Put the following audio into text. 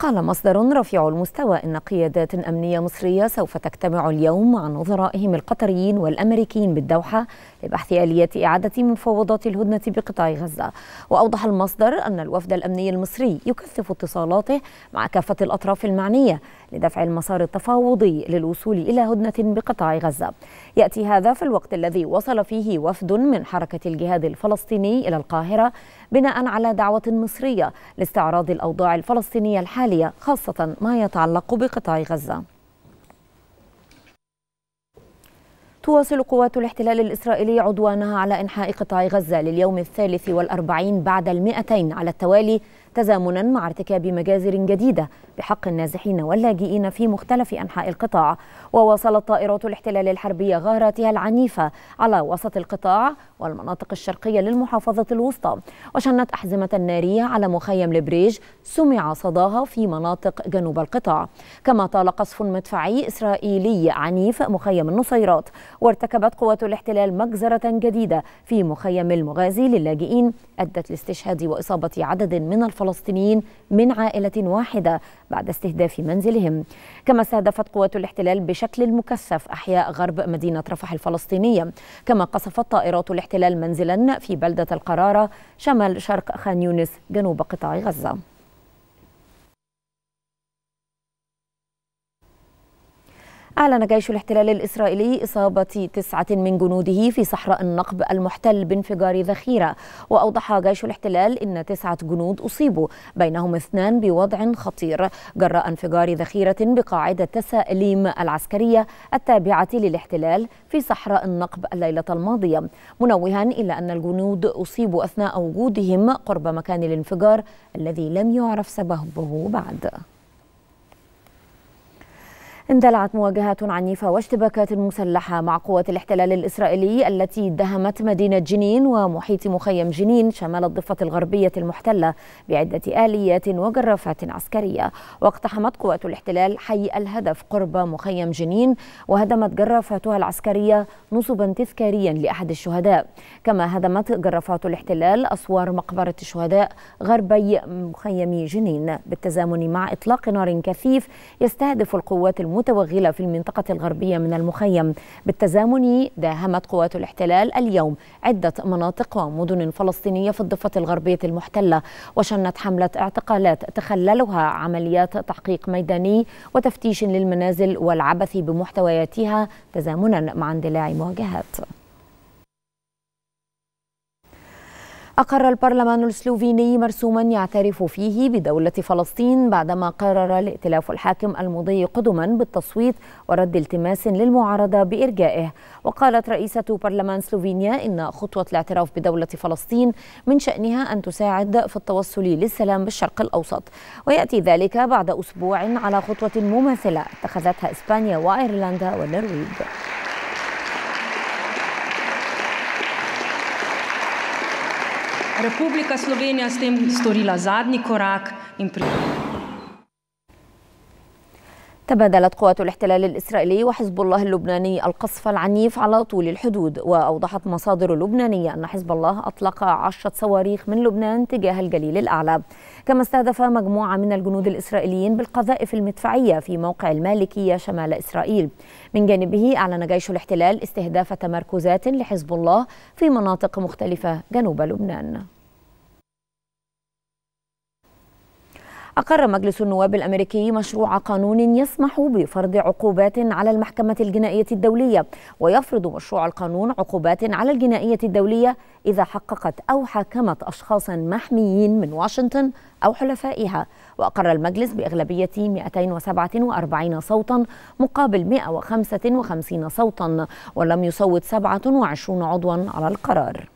قال مصدر رفيع المستوى أن قيادات أمنية مصرية سوف تجتمع اليوم مع نظرائهم القطريين والأمريكيين بالدوحة لبحث آلية إعادة مفاوضات الهدنة بقطاع غزة وأوضح المصدر أن الوفد الأمني المصري يكثف اتصالاته مع كافة الأطراف المعنية لدفع المسار التفاوضي للوصول إلى هدنة بقطاع غزة يأتي هذا في الوقت الذي وصل فيه وفد من حركة الجهاد الفلسطيني إلى القاهرة بناء على دعوة مصرية لاستعراض الأوضاع الفلسطينية الحالية خاصة ما يتعلق بقطاع غزة تواصل قوات الاحتلال الإسرائيلي عدوانها على إنحاء قطاع غزة لليوم الثالث والأربعين بعد المئتين على التوالي تزامنا مع ارتكاب مجازر جديدة بحق النازحين واللاجئين في مختلف أنحاء القطاع وواصلت طائرات الاحتلال الحربية غاراتها العنيفة على وسط القطاع والمناطق الشرقية للمحافظة الوسطى وشنت أحزمة نارية على مخيم لبريج سمع صداها في مناطق جنوب القطاع كما طال قصف مدفعي إسرائيلي عنيف مخيم النصيرات وارتكبت قوات الاحتلال مجزرة جديدة في مخيم المغازي للاجئين أدت لاستشهاد وإصابة عدد من الفرق فلسطينيين من عائلة واحدة بعد استهداف منزلهم كما استهدفت قوات الاحتلال بشكل مكثف أحياء غرب مدينة رفح الفلسطينية كما قصفت طائرات الاحتلال منزلا في بلدة القرارة شمال شرق خان يونس جنوب قطاع غزة أعلن جيش الاحتلال الإسرائيلي إصابة تسعة من جنوده في صحراء النقب المحتل بانفجار ذخيرة وأوضح جيش الاحتلال إن تسعة جنود أصيبوا بينهم اثنان بوضع خطير جراء انفجار ذخيرة بقاعدة تساليم العسكرية التابعة للاحتلال في صحراء النقب الليلة الماضية منوها إلى أن الجنود أصيبوا أثناء وجودهم قرب مكان الانفجار الذي لم يعرف سببه بعد اندلعت مواجهات عنيفة واشتباكات مسلحة مع قوات الاحتلال الإسرائيلي التي دهمت مدينة جنين ومحيط مخيم جنين شمال الضفة الغربية المحتلة بعدة آليات وجرافات عسكرية واقتحمت قوات الاحتلال حي الهدف قرب مخيم جنين وهدمت جرافاتها العسكرية نصبا تذكاريا لأحد الشهداء كما هدمت جرافات الاحتلال أسوار مقبرة الشهداء غربي مخيم جنين بالتزامن مع إطلاق نار كثيف يستهدف القوات المسلحة المتوغلة في المنطقة الغربية من المخيم بالتزامن داهمت قوات الاحتلال اليوم عدة مناطق ومدن فلسطينية في الضفة الغربية المحتلة وشنت حملة اعتقالات تخللها عمليات تحقيق ميداني وتفتيش للمنازل والعبث بمحتوياتها تزامنا مع اندلاع مواجهات أقر البرلمان السلوفيني مرسوما يعترف فيه بدولة فلسطين بعدما قرر الائتلاف الحاكم المضي قدما بالتصويت ورد التماس للمعارضة بإرجائه وقالت رئيسة برلمان سلوفينيا إن خطوة الاعتراف بدولة فلسطين من شأنها أن تساعد في التوصل للسلام بالشرق الأوسط ويأتي ذلك بعد أسبوع على خطوة مماثلة اتخذتها إسبانيا وأيرلندا والنرويج Republika Slovenija s tem storila zadnji korak in pri... تبادلت قوات الاحتلال الإسرائيلي وحزب الله اللبناني القصف العنيف على طول الحدود وأوضحت مصادر لبنانية أن حزب الله أطلق عشرة صواريخ من لبنان تجاه الجليل الأعلى كما استهدف مجموعة من الجنود الإسرائيليين بالقذائف المدفعية في موقع المالكية شمال إسرائيل من جانبه أعلن جيش الاحتلال استهداف تمركزات لحزب الله في مناطق مختلفة جنوب لبنان أقر مجلس النواب الأمريكي مشروع قانون يسمح بفرض عقوبات على المحكمة الجنائية الدولية ويفرض مشروع القانون عقوبات على الجنائية الدولية إذا حققت أو حاكمت أشخاصا محميين من واشنطن أو حلفائها وأقر المجلس بأغلبية 247 صوتا مقابل 155 صوتا ولم يصوت 27 عضوا على القرار